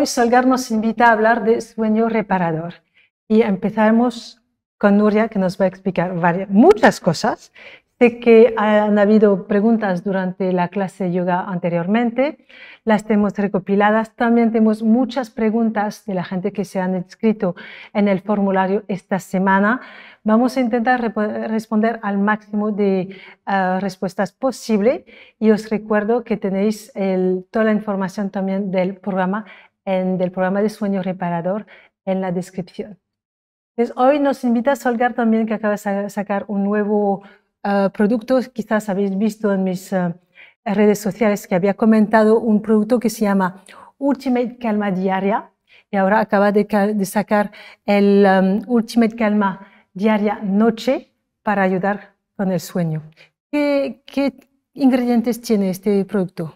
hoy Solgar nos invita a hablar de sueño reparador. Y empezamos con Nuria, que nos va a explicar varias, muchas cosas. Sé que han habido preguntas durante la clase yoga anteriormente, las tenemos recopiladas. También tenemos muchas preguntas de la gente que se han inscrito en el formulario esta semana. Vamos a intentar responder al máximo de eh, respuestas posible y os recuerdo que tenéis toda la información también del programa del programa de sueño reparador en la descripción. hoy nos invita Solgar también, que acaba de sacar un nuevo ah, producto. Quizás habéis visto en mis ah, redes sociales que había comentado un producto que se llama Ultimate Calma Diaria y ahora acaba de, sacar el um, Ultimate Calma Diaria Noche para ayudar con el sueño. qué ingredientes tiene este producto?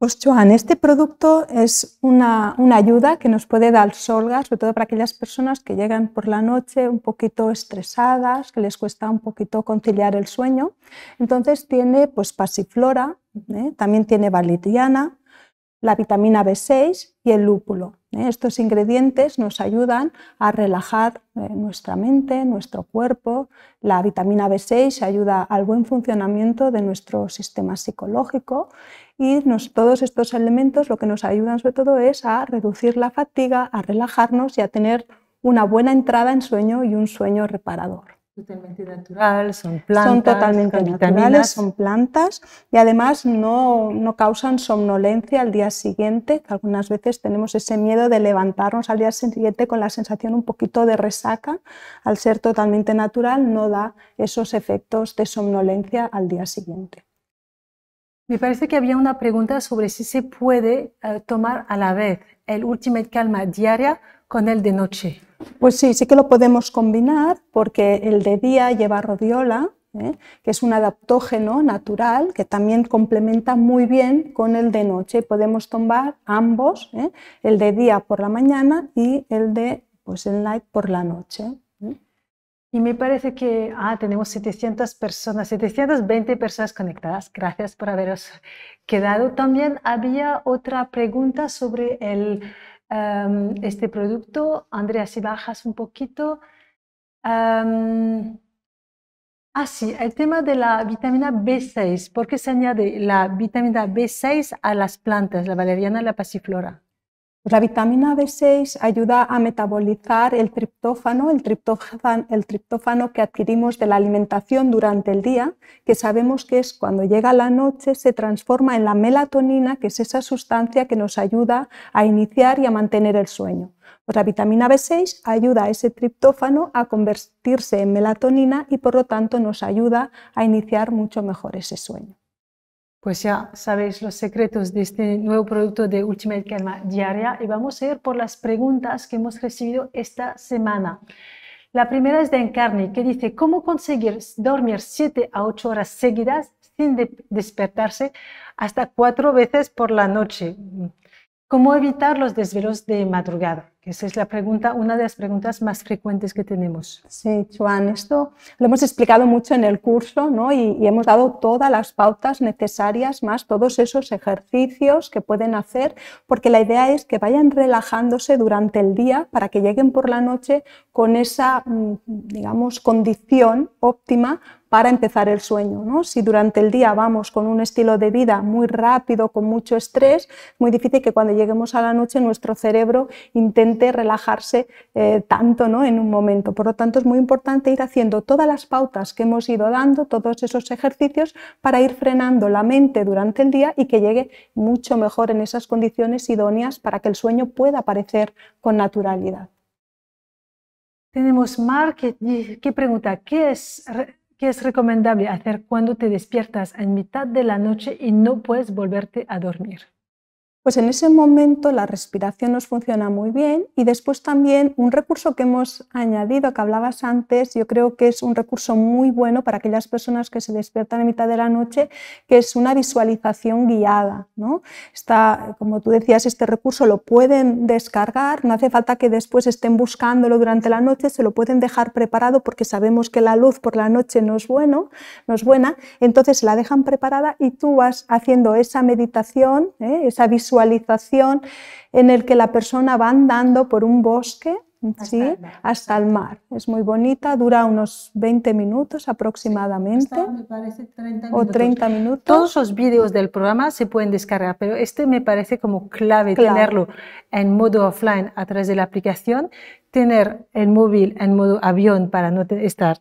Pues este producto es una, ayuda que nos puede dar Solga, sobre todo para aquellas personas que llegan por la noche un poquito estresadas, que les cuesta un poquito conciliar el sueño. Entonces tiene pues pasiflora, ¿eh? también tiene valeriana, la vitamina B6 y el lúpulo. ¿eh? Estos ingredientes nos ayudan a relajar eh, nuestra mente, nuestro cuerpo. La vitamina B6 ayuda al buen funcionamiento de nuestro sistema psicológico y todos estos elementos lo que nos ayudan sobre todo es a reducir la fatiga, a relajarnos y a tener una buena entrada en sueño y un sueño reparador totalmente natural, son plantas. Son totalmente naturales, son plantas y además no, no, causan somnolencia al día siguiente, algunas veces tenemos ese miedo de levantarnos al día siguiente con la sensación un poquito de resaca. Al ser totalmente natural no da esos efectos de somnolencia al día siguiente. Me parece que había una pregunta sobre si se puede eh, tomar a la vez el Ultimate Calma diaria con el de noche. Pues sí, sí que lo podemos combinar porque el de día lleva rodiola, ¿eh? que es un adaptógeno natural que también complementa muy bien con el de noche. Podemos tomar ambos, ¿eh? el de día por la mañana y el de pues, el night por la noche. ¿eh? Y me parece que ah, tenemos 700 personas, 720 personas conectadas. Gracias por haberos quedado. También había otra pregunta sobre el Em, este producto. Andrea, si bajas un poquito. Em, ah, sí, el tema de la vitamina B6. ¿Por qué se añade la vitamina B6 a las plantas, la valeriana y la pasiflora? Pues la vitamina B6 ayuda a metabolizar el triptófano, el triptófano, que adquirimos de la alimentación durante el día, que sabemos que es cuando llega la noche, se transforma en la melatonina, que es esa sustancia que nos ayuda a iniciar y a mantener el sueño. Pues la vitamina B6 ayuda a ese triptófano a convertirse en melatonina y por lo tanto nos ayuda a iniciar mucho mejor ese sueño. Pues ya sabéis los secretos de este nuevo producto de Ultimate Calma Diaria y vamos a ir por las preguntas que hemos recibido esta semana. La primera es de Encarni que dice, ¿cómo conseguir dormir 7 a 8 horas seguidas sin despertarse hasta cuatro veces por la noche? ¿Cómo evitar los desvelos de madrugada? Esa es la pregunta, una de las preguntas más frecuentes que tenemos. Sí, Juan, esto lo hemos explicado mucho en el curso ¿no? y, hemos dado todas las pautas necesarias, más todos esos ejercicios que pueden hacer, porque la idea es que vayan relajándose durante el día para que lleguen por la noche con esa, mm, digamos, condición óptima para empezar el sueño. ¿no? Si durante el día vamos con un estilo de vida muy rápido, con mucho estrés, es muy difícil que cuando lleguemos a la noche nuestro cerebro intente relajarse eh, tanto ¿no? en un momento. Por lo tanto, es muy importante ir haciendo todas las pautas que hemos ido dando, todos esos ejercicios, para ir frenando la mente durante el día y que llegue mucho mejor en esas condiciones idóneas para que el sueño pueda aparecer con naturalidad. Tenemos Mark qué pregunta, ¿qué es Qué es recomendable hacer cuando te despiertas en mitad de la noche y no puedes volverte a dormir pues en ese momento la respiración nos funciona muy bien y después también un recurso que hemos añadido, que hablabas antes, yo creo que es un recurso muy bueno para aquellas personas que se despiertan a mitad de la noche, que es una visualización guiada. ¿no? Está, como tú decías, este recurso lo pueden descargar, no hace falta que después estén buscándolo durante la noche, se lo pueden dejar preparado porque sabemos que la luz por la noche no es, bueno, no es buena, entonces la dejan preparada y tú vas haciendo esa meditación, ¿eh? esa visualización, visualización en el que la persona va andando por un bosque hasta, el mar. Es muy bonita, dura unos 20 minutos aproximadamente. me parece 30 minutos. O 30 minutos. Todos los vídeos del programa se pueden descargar, pero este me parece como clave tenerlo en modo offline a través de la aplicación, tener el móvil en modo avión para no estar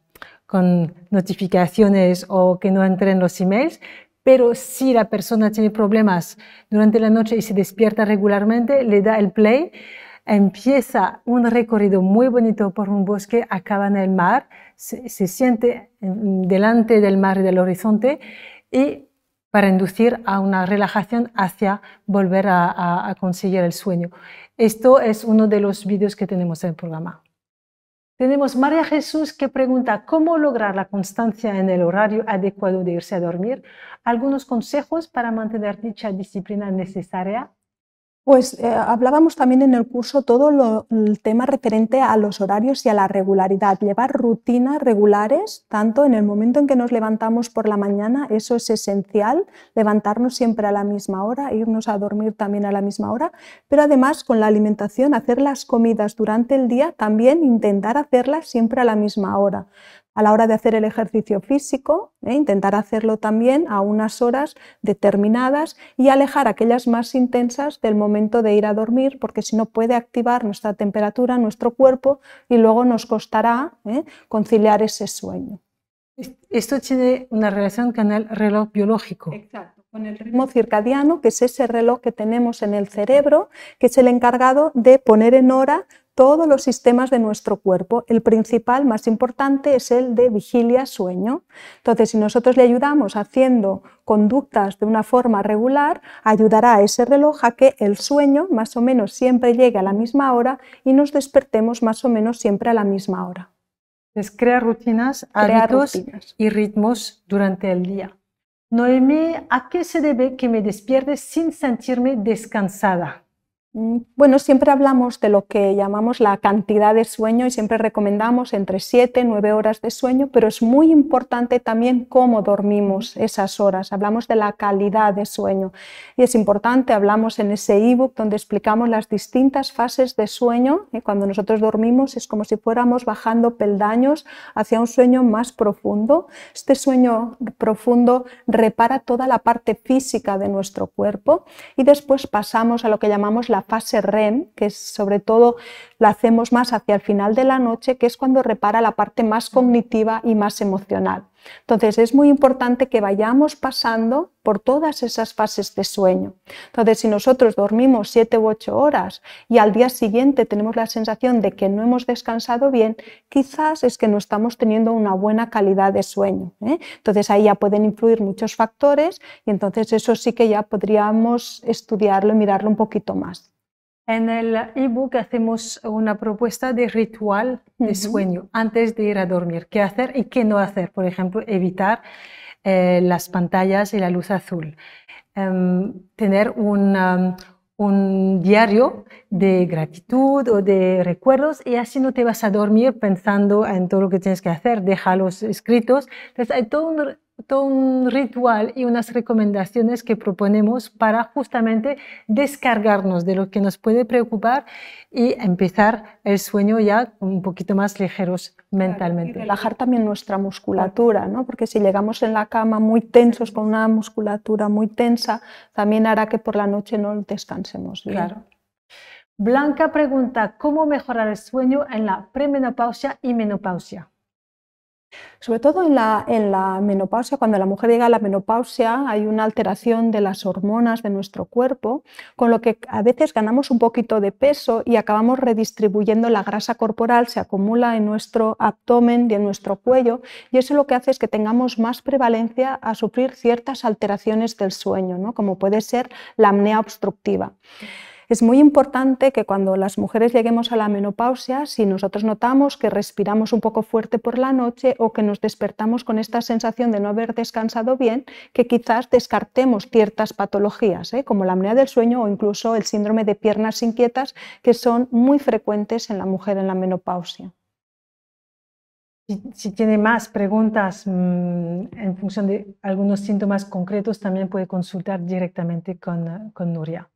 con notificaciones o que no entren los emails, pero si la persona tiene problemas durante la noche y se despierta regularmente, le da el play, empieza un recorrido muy bonito por un bosque, acaba en el mar, se, siente delante del mar y del horizonte y para inducir a una relajación hacia volver a, a conseguir el sueño. Esto es uno de los vídeos que tenemos en el programa. Tenemos María Jesús que pregunta cómo lograr la constancia en el horario adecuado de irse a dormir, algunos consejos para mantener dicha disciplina necesaria pues eh, hablábamos también en el curso todo el tema referente a los horarios y a la regularidad, llevar rutinas regulares, tanto en el momento en que nos levantamos por la mañana, eso es esencial, levantarnos siempre a la misma hora, irnos a dormir también a la misma hora, pero además con la alimentación, hacer las comidas durante el día, también intentar hacerlas siempre a la misma hora a la hora de hacer el ejercicio físico, ¿eh? intentar hacerlo también a unas horas determinadas y alejar aquellas más intensas del momento de ir a dormir, porque si no puede activar nuestra temperatura, nuestro cuerpo y luego nos costará ¿eh? conciliar ese sueño. Esto tiene una relación con el reloj biológico. Exacto, con el ritmo circadiano, que es ese reloj que tenemos en el cerebro, que es el encargado de poner en hora todos los sistemas de nuestro cuerpo. El principal, más importante, es el de vigilia-sueño. Entonces, si nosotros le ayudamos haciendo conductas de una forma regular, ayudará a ese reloj a que el sueño más o menos siempre llegue a la misma hora y nos despertemos más o menos siempre a la misma hora. Es pues crear rutinas, hábitos y ritmos durante el día. Noemí, ¿a qué se debe que me despierte sin sentirme descansada? Mm, bueno, siempre hablamos de lo que llamamos la cantidad de sueño y siempre recomendamos entre 7 y 9 horas de sueño, pero es muy importante también cómo dormimos esas horas. Hablamos de la calidad de sueño y es importante, hablamos en ese ebook donde explicamos las distintas fases de sueño. Y ¿eh? cuando nosotros dormimos es como si fuéramos bajando peldaños hacia un sueño más profundo. Este sueño profundo repara toda la parte física de nuestro cuerpo y después pasamos a lo que llamamos la la fase REM, que sobre todo la hacemos más hacia el final de la noche, que es cuando repara la parte más cognitiva y más emocional. Entonces es muy importante que vayamos pasando por todas esas fases de sueño. Entonces si nosotros dormimos 7 u 8 horas y al día siguiente tenemos la sensación de que no hemos descansado bien, quizás es que no estamos teniendo una buena calidad de sueño. ¿eh? Entonces ahí ya pueden influir muchos factores y entonces eso sí que ya podríamos estudiarlo y mirarlo un poquito más. En el ebook hacemos una propuesta de ritual de sueño antes de ir a dormir. ¿Qué hacer y qué no hacer? Por ejemplo, evitar eh, las pantallas y la luz azul. Em, tener un, un diario de gratitud o de recuerdos y así no te vas a dormir pensando en todo lo que tienes que hacer. Deja los escritos. Entonces hay todo un todo un ritual y unas recomendaciones que proponemos para justamente descargarnos de lo que nos puede preocupar y empezar el sueño ya un poquito más ligeros mentalmente. relajar también nuestra musculatura, ¿no? porque si llegamos en la cama muy tensos, con una musculatura muy tensa, también hará que por la noche no descansemos Claro. Blanca pregunta, ¿cómo mejorar el sueño en la premenopausia y menopausia? Sobre todo en la, menopausia, cuando la mujer llega a la menopausia, hay una alteración de las hormonas de nuestro cuerpo, con lo que a veces ganamos un poquito de peso y acabamos redistribuyendo la grasa corporal, se acumula en nuestro abdomen y en nuestro cuello, y eso lo que hace es que tengamos más prevalencia a sufrir ciertas alteraciones del sueño, ¿no? como puede ser la apnea obstructiva. Es muy importante que cuando las mujeres lleguemos a la menopausia, si nosotros notamos que respiramos un poco fuerte por la noche o que nos despertamos con esta sensación de no haber descansado bien, que quizás descartemos ciertas patologías, ¿eh? como la apnea del sueño o incluso el síndrome de piernas inquietas, que son muy frecuentes en la mujer en la menopausia. Si, tiene más preguntas mm, en función de algunos síntomas concretos, también puede consultar directamente con Nuria.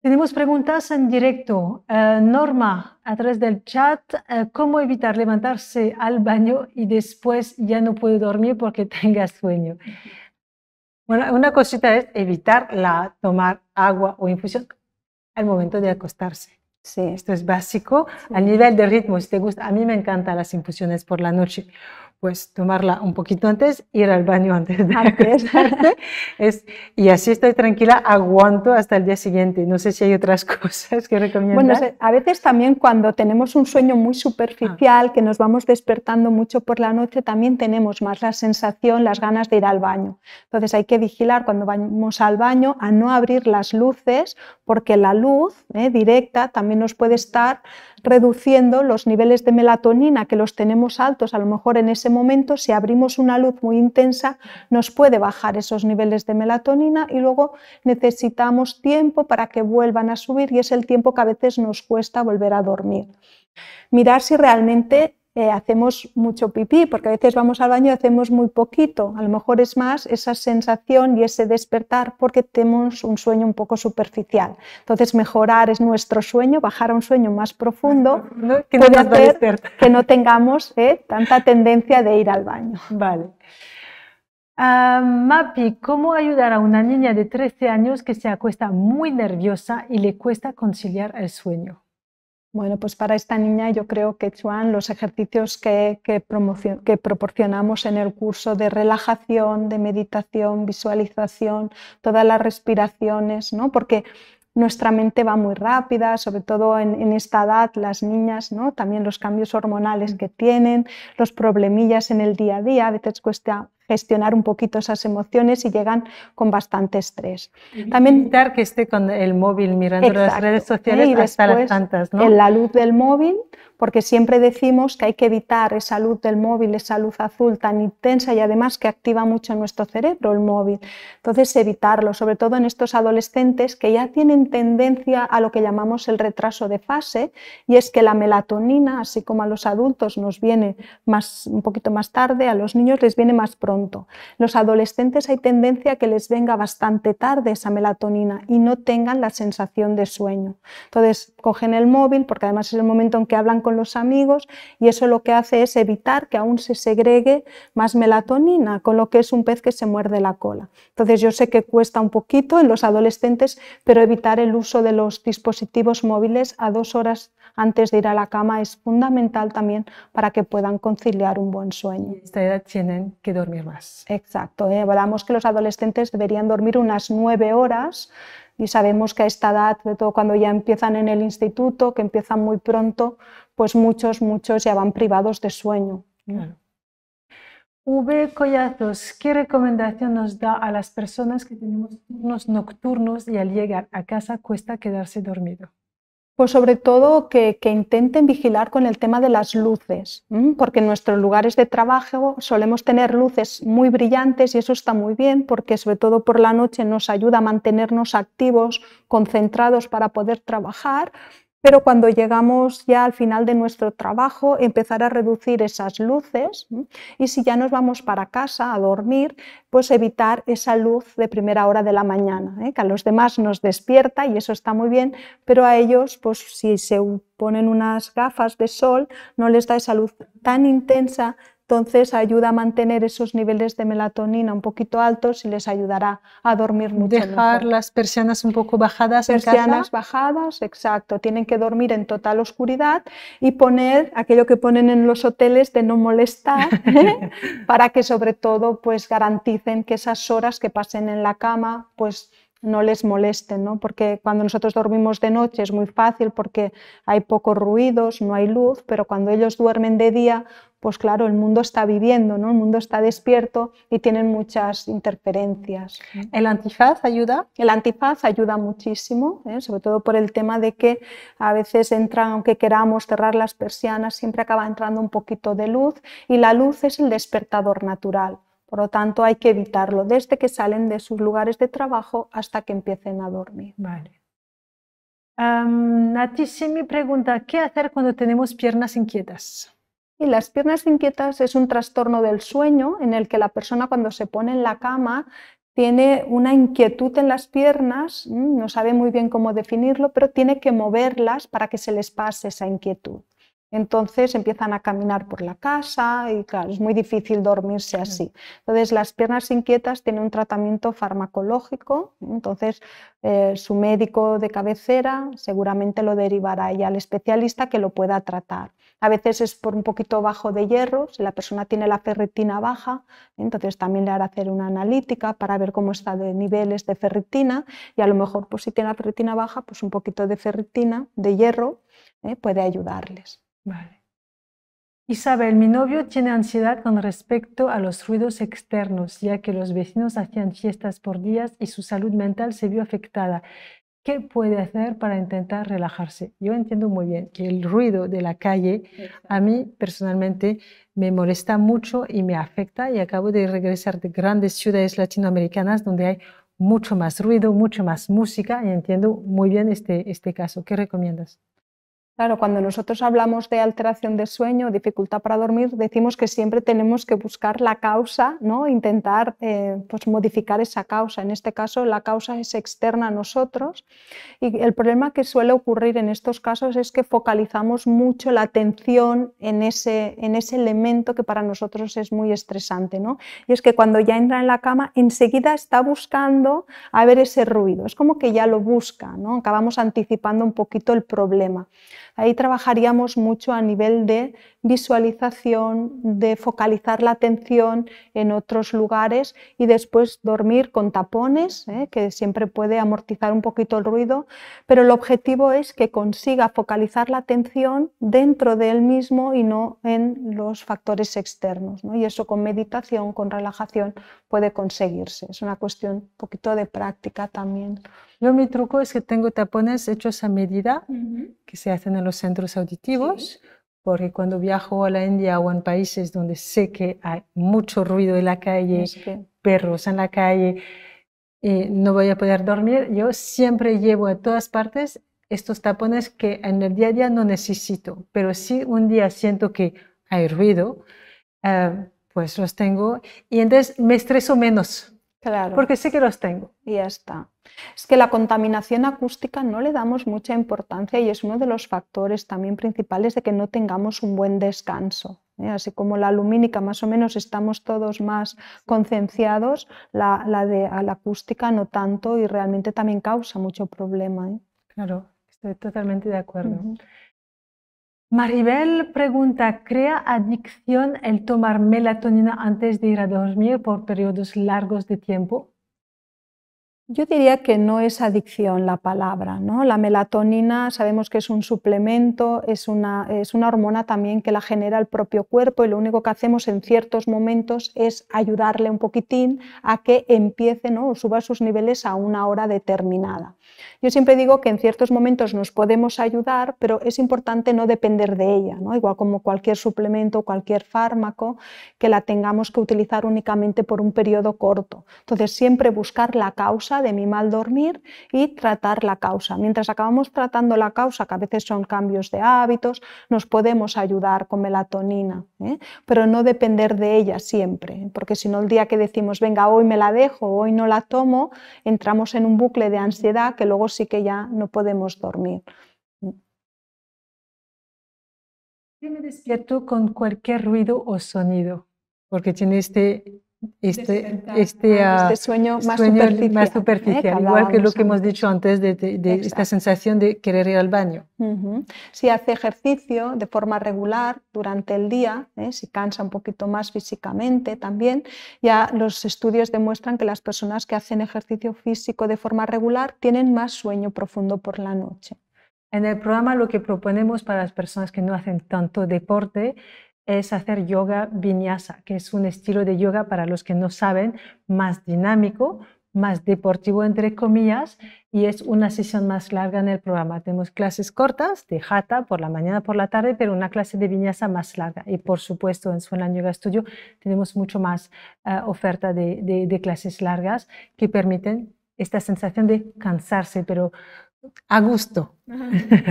Tenemos preguntas en directo. Eh, Norma, a través del chat, eh, ¿cómo evitar levantarse al baño y después ya no puedo dormir porque tenga sueño? Bueno, una cosita es evitar la, tomar agua o infusión al momento de acostarse. Sí. Esto es básico. A nivel de ritmo, si te gusta, a mí me encantan las infusiones por la noche pues tomarla un poquito antes, ir al baño antes de antes. y así estoy tranquila, aguanto hasta el día siguiente. No sé si hay otras cosas que recomiendas. Bueno, a veces también cuando tenemos un sueño muy superficial, ah. que nos vamos despertando mucho por la noche, también tenemos más la sensación, las ganas de ir al baño. Entonces hay que vigilar cuando vamos al baño a no abrir las luces, porque la luz eh, directa también nos puede estar reduciendo los niveles de melatonina que los tenemos altos a lo mejor en ese momento. Si abrimos una luz muy intensa nos puede bajar esos niveles de melatonina y luego necesitamos tiempo para que vuelvan a subir y es el tiempo que a veces nos cuesta volver a dormir. Mirar si realmente eh, hacemos mucho pipí, porque a veces vamos al baño y hacemos muy poquito. A lo mejor es más esa sensación y ese despertar porque tenemos un sueño un poco superficial. Entonces, mejorar es nuestro sueño, bajar a un sueño más profundo, que, no que no tengamos eh, tanta tendencia de ir al baño. Vale. Ah, Mapi, ¿cómo ayudar a una niña de 13 años que se acuesta muy nerviosa y le cuesta conciliar el sueño? Bueno, pues para esta niña yo creo que, Chuan, los ejercicios que, que, proporcionamos en el curso de relajación, de meditación, visualización, todas las respiraciones, ¿no? Porque nuestra mente va muy rápida, sobre todo en, esta edad, las niñas, ¿no? También los cambios hormonales mm. que tienen, los problemillas en el día a día, a veces cuesta gestionar un poquito esas emociones y llegan con bastante estrés. También evitar que esté con el móvil mirando las redes sociales hasta las tantas, ¿no? En la luz del móvil porque siempre decimos que hay que evitar esa luz del móvil, esa luz azul tan intensa y además que activa mucho en nuestro cerebro el móvil. Entonces, evitarlo, sobre todo en estos adolescentes que ya tienen tendencia a lo que llamamos el retraso de fase, y es que la melatonina, así como a los adultos nos viene más, un poquito más tarde, a los niños les viene más pronto. Los adolescentes hay tendencia a que les venga bastante tarde esa melatonina y no tengan la sensación de sueño. Entonces, cogen el móvil, porque además es el momento en que hablan con los amigos y eso lo que hace es evitar que aún se segregue más melatonina, con lo que es un pez que se muerde la cola. Entonces yo sé que cuesta un poquito en los adolescentes, pero evitar el uso de los dispositivos móviles a dos horas antes de ir a la cama es fundamental también para que puedan conciliar un buen sueño. Esta edad tienen que dormir más. Exacto. Eh, hablamos que los adolescentes deberían dormir unas nueve horas y sabemos que a esta edad, sobre todo cuando ya empiezan en el instituto, que empiezan muy pronto, pues muchos, muchos ya van privados de sueño. V. Collazos, ¿qué recomendación nos da a las personas que tenemos turnos nocturnos y al llegar a casa cuesta quedarse dormido? Pues sobre todo que, intenten vigilar con el tema de las luces, porque en nuestros lugares de trabajo solemos tener luces muy brillantes y eso está muy bien, porque sobre todo por la noche nos ayuda a mantenernos activos, concentrados para poder trabajar, pero cuando llegamos ya al final de nuestro trabajo, empezar a reducir esas luces y si ya nos vamos para casa a dormir, pues evitar esa luz de primera hora de la mañana, ¿eh? que a los demás nos despierta y eso está muy bien, pero a ellos, pues si se ponen unas gafas de sol, no les da esa luz tan intensa entonces ayuda a mantener esos niveles de melatonina un poquito altos y les ayudará a dormir mucho Dejar las persianas un poco bajadas. Persianas bajadas, exacto. Tienen que dormir en total oscuridad y poner aquello que ponen en los hoteles de no molestar para que sobre todo pues garanticen que esas horas que pasen en la cama pues no les molesten, porque cuando nosotros dormimos de noche es muy fácil porque hay pocos ruidos, no hay luz, pero cuando ellos duermen de día, pues claro, el mundo está viviendo, ¿no? el mundo está despierto y tienen muchas interferencias. ¿El antifaz ayuda? El antifaz ayuda muchísimo, ¿eh? sobre todo por el tema de que a veces entran, aunque queramos cerrar las persianas, siempre acaba entrando un poquito de luz y la luz es el despertador natural. Por lo tanto, hay que evitarlo desde que salen de sus lugares de trabajo hasta que empiecen a dormir. Vale. Um, me pregunta, ¿qué hacer cuando tenemos piernas inquietas? Y las piernas inquietas es un trastorno del sueño en el que la persona cuando se pone en la cama tiene una inquietud en las piernas, no sabe muy bien cómo definirlo, pero tiene que moverlas para que se les pase esa inquietud. Entonces empiezan a caminar por la casa y claro, es muy difícil dormirse así. Entonces las piernas inquietas tienen un tratamiento farmacológico, entonces eh, su médico de cabecera seguramente lo derivará ya al especialista que lo pueda tratar. A veces es por un poquito bajo de hierro, si la persona tiene la ferritina baja, entonces también le hará hacer una analítica para ver cómo está de niveles de ferritina y a lo mejor pues si tiene la ferritina baja, pues un poquito de ferritina, de hierro ¿eh? puede ayudarles. Isabel, mi novio tiene ansiedad con respecto a los ruidos externos, ya que los vecinos hacían fiestas por días y su salud mental se vio afectada. ¿Qué puede hacer para intentar relajarse? Yo entiendo muy bien que el ruido de la calle a mí personalmente me molesta mucho y me afecta y acabo de regresar de grandes ciudades latinoamericanas donde hay mucho más ruido, mucho más música y entiendo muy bien este, este caso. ¿Qué recomiendas? Claro, cuando nosotros hablamos de alteración de sueño, dificultad para dormir, decimos que siempre tenemos que buscar la causa, ¿no? intentar eh, pues modificar esa causa. En este caso, la causa es externa a nosotros y el problema que suele ocurrir en estos casos es que focalizamos mucho la atención en ese, en ese elemento que para nosotros es muy estresante. ¿no? Y es que cuando ya entra en la cama, enseguida está buscando a ver ese ruido. Es como que ya lo busca, ¿no? acabamos anticipando un poquito el problema. Ahí trabajaríamos mucho a nivel de visualización, de focalizar la atención en otros lugares y después dormir con tapones, ¿eh? que siempre puede amortizar un poquito el ruido, pero el objetivo es que consiga focalizar la atención dentro de él mismo y no en los factores externos. Y eso con meditación, con relajación puede conseguirse. Es una cuestión un poquito de práctica también. Yo mi truco es que tengo tapones hechos a medida que se hacen en los centros auditivos porque cuando viajo a la India o en países donde sé que hay mucho ruido en la calle, perros en la calle, eh, no voy a poder dormir, yo siempre llevo a todas partes estos tapones que en el día a día no necesito, pero si un día siento que hay ruido, eh, pues los tengo y entonces me estreso menos Claro. Porque sí que los tengo. Y ya está. Es que la contaminación acústica no le damos mucha importancia y es uno de los factores también principales de que no tengamos un buen descanso. ¿eh? Así como la lumínica más o menos estamos todos más concienciados, la, la, de la acústica no tanto y realmente también causa mucho problema. ¿eh? Claro, estoy totalmente de acuerdo. Maribel pregunta, ¿crea adicción el tomar melatonina antes de ir a dormir por periodos largos de tiempo? Yo diría que no es adicción la palabra, ¿no? La melatonina sabemos que es un suplemento, es una, es una hormona también que la genera el propio cuerpo y lo único que hacemos en ciertos momentos es ayudarle un poquitín a que empiece o suba sus niveles a una hora determinada. Yo siempre digo que en ciertos momentos nos podemos ayudar, pero es importante no depender de ella, ¿no? igual como cualquier suplemento, cualquier fármaco, que la tengamos que utilizar únicamente por un periodo corto. Entonces siempre buscar la causa de mi mal dormir y tratar la causa. Mientras acabamos tratando la causa, que a veces son cambios de hábitos, nos podemos ayudar con melatonina, ¿eh? pero no depender de ella siempre, porque si no el día que decimos, venga, hoy me la dejo, hoy no la tomo, entramos en un bucle de ansiedad que luego sí que ya no podemos dormir. ¿Qué me despierto con cualquier ruido o sonido, porque tiene este este, este, ah, este, sueño más superficial, ¿eh? igual que lo que hemos dicho antes de, esta sensación de querer ir al baño. Si hace ejercicio de forma regular durante el día, ¿eh? si cansa un poquito más físicamente también, ya los estudios demuestran que las personas que hacen ejercicio físico de forma regular tienen más sueño profundo por la noche. En el programa lo que proponemos para las personas que no hacen tanto deporte es hacer yoga viñasa, que es un estilo de yoga para los que no saben, más dinámico, más deportivo, entre comillas, y es una sesión más larga en el programa. Tenemos clases cortas de jata por la mañana, por la tarde, pero una clase de viñasa más larga. Y por supuesto, en Suena Yoga Studio tenemos mucho más eh, oferta de clases largas que permiten esta sensación de cansarse, pero a gusto.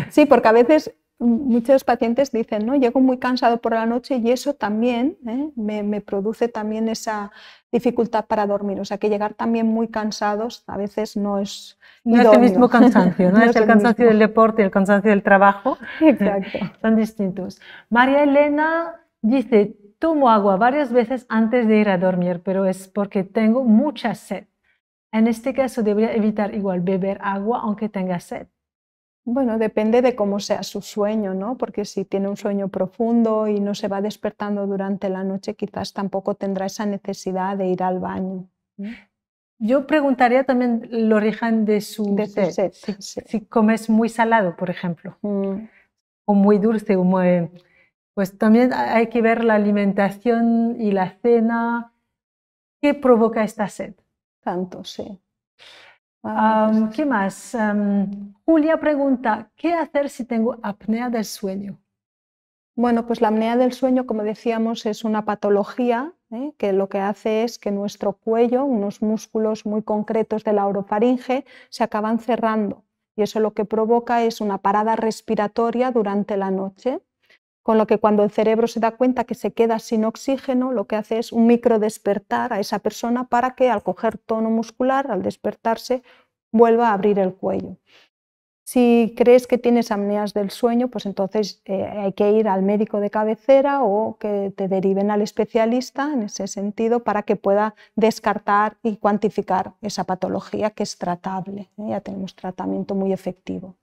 Sí, porque a veces muchos pacientes dicen, ¿no? Llego muy cansado por la noche y eso también ¿eh? me, produce también esa dificultad para dormir. O sea, que llegar también muy cansados a veces no es... No es el mismo cansancio, es, el, cansancio del deporte, y el cansancio del trabajo. Exacto. Son distintos. María Elena dice, tomo agua varias veces antes de ir a dormir, pero es porque tengo mucha sed. En este caso debería evitar igual beber agua aunque tenga sed. Bueno, depende de cómo sea su sueño, ¿no? Porque si tiene un sueño profundo y no se va despertando durante la noche, quizás tampoco tendrá esa necesidad de ir al baño. Yo preguntaría también el origen de su sed. si, comes muy salado, por ejemplo, mm. o muy dulce, o muy... pues también hay que ver la alimentación y la cena. ¿Qué provoca esta sed? Tanto, sí. ¿Qué más? Julia pregunta, ¿qué hacer si tengo apnea del sueño? Bueno, pues la apnea del sueño, como decíamos, es una patología ¿eh? que lo que hace es que nuestro cuello, unos músculos muy concretos de la orofaringe, se acaban cerrando y eso lo que provoca es una parada respiratoria durante la noche con lo que cuando el cerebro se da cuenta que se queda sin oxígeno, lo que hace es un micro despertar a esa persona para que al coger tono muscular, al despertarse, vuelva a abrir el cuello. Si crees que tienes apneas del sueño, pues entonces eh, hay que ir al médico de cabecera o que te deriven al especialista en ese sentido para que pueda descartar y cuantificar esa patología que es tratable. ¿eh? Ya tenemos tratamiento muy efectivo.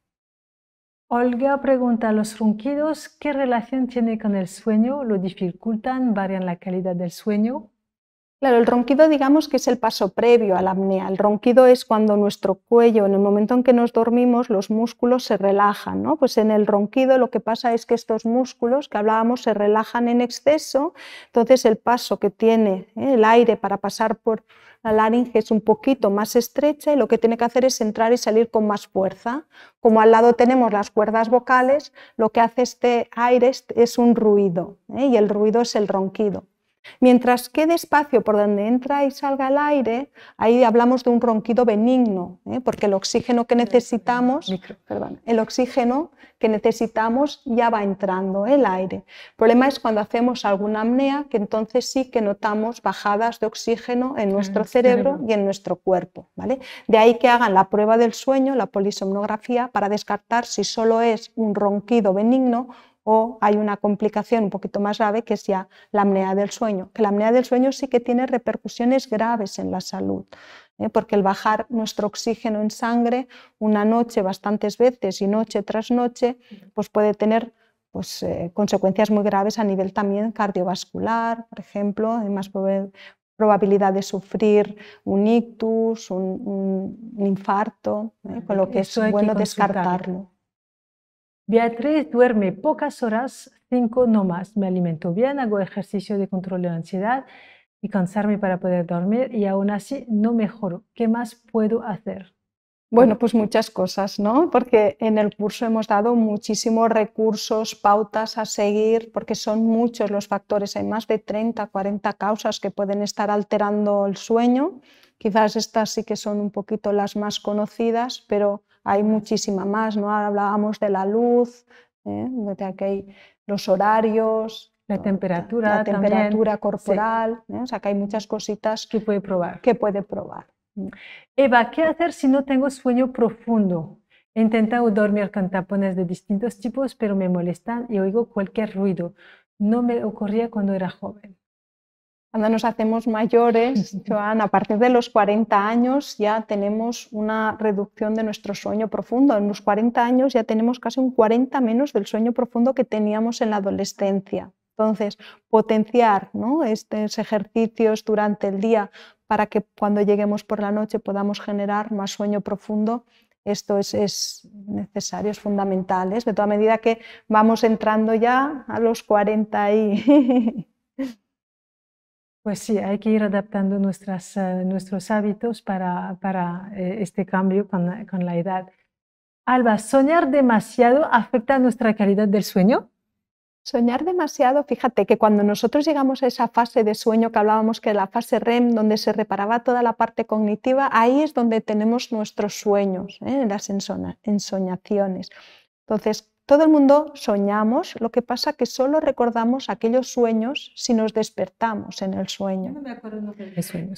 Olga pregunta, ¿los ronquidos qué relación tiene con el sueño? ¿Lo dificultan? ¿Varían la calidad del sueño? el ronquido digamos que es el paso previo a la apnea. El ronquido es cuando nuestro cuello, en el momento en que nos dormimos, los músculos se relajan. Pues en el ronquido lo que pasa es que estos músculos que hablábamos se relajan en exceso, entonces el paso que tiene ¿eh? el aire para pasar por la laringe es un poquito más estrecha y lo que tiene que hacer es entrar y salir con más fuerza. Como al lado tenemos las cuerdas vocales, lo que hace este aire es un ruido ¿eh? y el ruido es el ronquido. Mientras que espacio por donde entra y salga el aire, ahí hablamos de un ronquido benigno, ¿eh? porque el oxígeno que necesitamos, el oxígeno que necesitamos ya va entrando el aire. El problema es cuando hacemos alguna apnea, que entonces sí que notamos bajadas de oxígeno en mm, nuestro cerebro, y en nuestro cuerpo, De ahí que hagan la prueba del sueño, la polisomnografía, para descartar si solo es un ronquido benigno o hay una complicación un poquito más grave que es ya la apnea del sueño, que la apnea del sueño sí que tiene repercusiones graves en la salud, ¿eh? porque el bajar nuestro oxígeno en sangre una noche bastantes veces y noche tras noche, pues puede tener pues, eh, consecuencias muy graves a nivel también cardiovascular, por ejemplo, hay más probabilidad de sufrir un ictus, un, infarto, ¿eh? con lo que es bueno descartarlo. Beatriz duerme pocas horas, cinco no más. Me alimento bien, hago ejercicio de control de ansiedad y cansarme para poder dormir y aún así no mejoro. ¿Qué más puedo hacer? Bueno, pues muchas cosas, ¿no? Porque en el curso hemos dado muchísimos recursos, pautas a seguir, porque son muchos los factores. Hay más de 30, 40 causas que pueden estar alterando el sueño. Quizás estas sí que son un poquito las más conocidas, pero hay muchísima más, ¿no? hablábamos de la luz, ¿eh? que hay los horarios, la temperatura, la temperatura corporal, ¿eh? o sea que hay muchas cositas que puede probar. Que puede probar. Mm. Eva, ¿qué hacer si no tengo sueño profundo? He intentado dormir con tapones de distintos tipos, pero me molestan y oigo cualquier ruido. No me ocurría cuando era joven. Cuando nos hacemos mayores, Joan, a partir de los 40 años ya tenemos una reducción de nuestro sueño profundo. En los 40 años ya tenemos casi un 40 menos del sueño profundo que teníamos en la adolescencia. Entonces, potenciar ¿no? estos ejercicios durante el día para que cuando lleguemos por la noche podamos generar más sueño profundo esto es, es, necesario, es fundamental. ¿eh? de toda medida que vamos entrando ya a los 40 y Pues sí, hay que ir adaptando nuestras, eh, nuestros hábitos para, para eh, este cambio con, la edad. Alba, ¿soñar demasiado afecta nuestra calidad del sueño? Soñar demasiado, fíjate que cuando nosotros llegamos a esa fase de sueño que hablábamos, que era la fase REM, donde se reparaba toda la parte cognitiva, ahí es donde tenemos nuestros sueños, ¿eh? las ensoñaciones. Entonces, todo el mundo soñamos, lo que pasa que solo recordamos aquellos sueños si nos despertamos en el sueño. No me acuerdo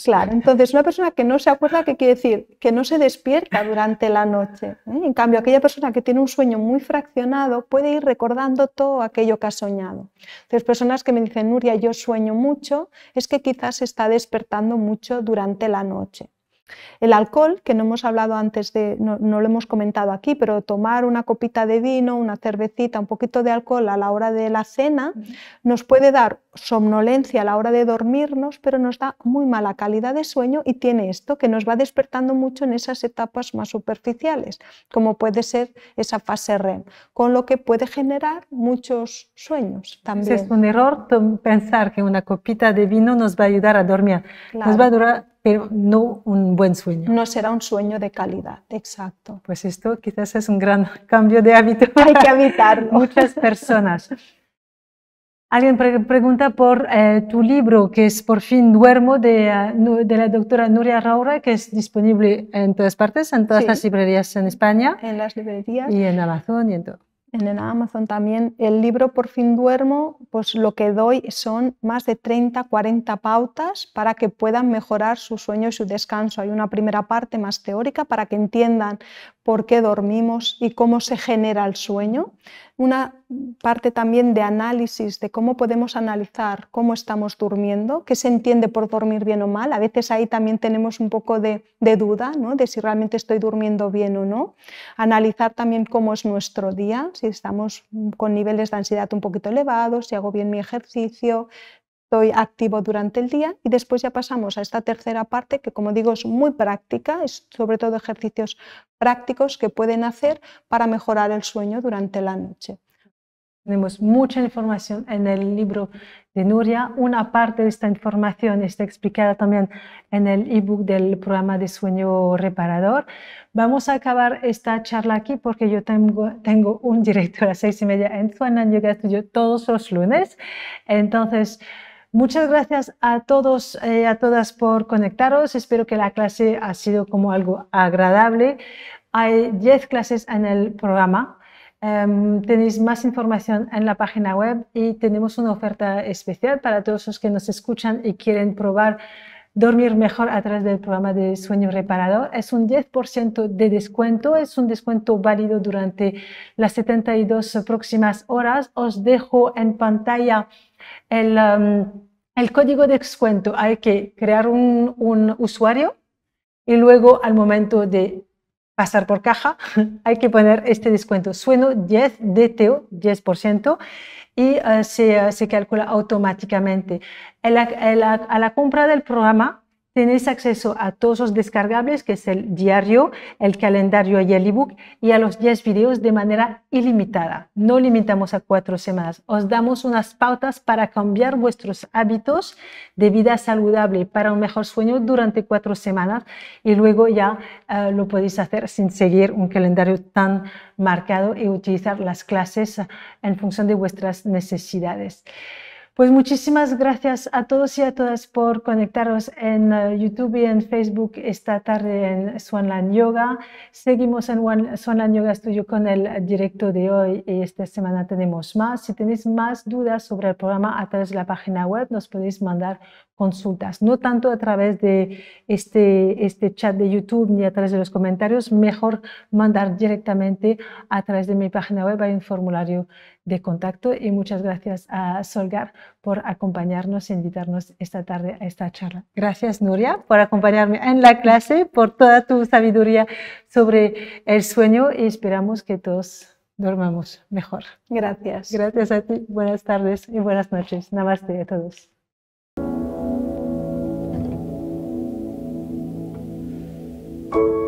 Claro, entonces una persona que no se acuerda, ¿qué quiere decir? Que no se despierta durante la noche. ¿eh? En cambio, aquella persona que tiene un sueño muy fraccionado puede ir recordando todo aquello que ha soñado. Entonces, personas que me dicen, Nuria, yo sueño mucho, es que quizás se está despertando mucho durante la noche. El alcohol, que no hemos hablado antes de, no, lo hemos comentado aquí, pero tomar una copita de vino, una cervecita, un poquito de alcohol a la hora de la cena, nos puede dar somnolencia a la hora de dormirnos, pero nos da muy mala calidad de sueño y tiene esto que nos va despertando mucho en esas etapas más superficiales, como puede ser esa fase REM, con lo que puede generar muchos sueños también. Es un error pensar que una copita de vino nos va a ayudar a dormir. Nos va a durar, pero no un buen sueño. No será un sueño de calidad, exacto. Pues esto quizás es un gran cambio de hábito. Hay que evitarlo. Muchas personas. Alguien pregunta por eh, tu libro, que es Por fin duermo, eh, de, la doctora Nuria Raura, que es disponible en todas partes, en todas las librerías en España. En las librerías. Y en Amazon y en todo. En Amazon también. El libro Por fin duermo, pues lo que doy son más de 30, 40 pautas para que puedan mejorar su sueño y su descanso. Hay una primera parte más teórica para que entiendan por qué dormimos y cómo se genera el sueño. Una parte también de análisis de cómo podemos analizar cómo estamos durmiendo, qué se entiende por dormir bien o mal. A veces ahí también tenemos un poco de, duda ¿no? de si realmente estoy durmiendo bien o no. Analizar también cómo es nuestro día, si estamos con niveles de ansiedad un poquito elevados, si hago bien mi ejercicio, estoy activo durante el día y después ya pasamos a esta tercera parte que como digo es muy práctica, es sobre todo ejercicios prácticos que pueden hacer para mejorar el sueño durante la noche. Tenemos mucha información en el libro de Nuria. Una parte de esta información está explicada también en el ebook del programa de sueño reparador. Vamos a acabar esta charla aquí porque yo tengo, tengo un directo a las seis y media en yo Yoga estudio todos los lunes. Entonces, Muchas gracias a todos y eh, a todas por conectaros. Espero que la clase ha sido como algo agradable. Hay 10 clases en el programa. Em, tenéis más información en la página web y tenemos una oferta especial para todos los que nos escuchan y quieren probar dormir mejor a través del programa de sueño reparador. Es un 10% de descuento, es un descuento válido durante las 72 próximas horas. Os dejo en pantalla Um, el, código de descuento hay que crear un, usuario y luego al momento de pasar por caja hay que poner este descuento. Sueno 10 DTO, 10%, y eh, se, se, calcula automáticamente. a la compra del programa Tenéis acceso a todos los descargables, que es el diario, el calendario y el ebook, y a los 10 videos de manera ilimitada. No limitamos a cuatro semanas. Os damos unas pautas para cambiar vuestros hábitos de vida saludable para un mejor sueño durante cuatro semanas y luego ya eh, lo podéis hacer sin seguir un calendario tan marcado y utilizar las clases en función de vuestras necesidades. Pues muchísimas gracias a todos y a todas por conectaros en eh, YouTube y en Facebook esta tarde en Swanland Yoga. Seguimos en Swanland Yoga Studio con el directo de hoy y esta semana tenemos más. Si tenéis más dudas sobre el programa a través de la página web, nos podéis mandar consultas, no tanto a través de este, este chat de YouTube ni a través de los comentarios, mejor mandar directamente a través de mi página web hay un formulario de contacto y muchas gracias a Solgar por acompañarnos e invitarnos esta tarde a esta charla. Gracias Nuria por acompañarme en la clase, por toda tu sabiduría sobre el sueño y esperamos que todos dormamos mejor. Gracias. Gracias a ti. Buenas tardes y buenas noches. Namaste a todos. thank you.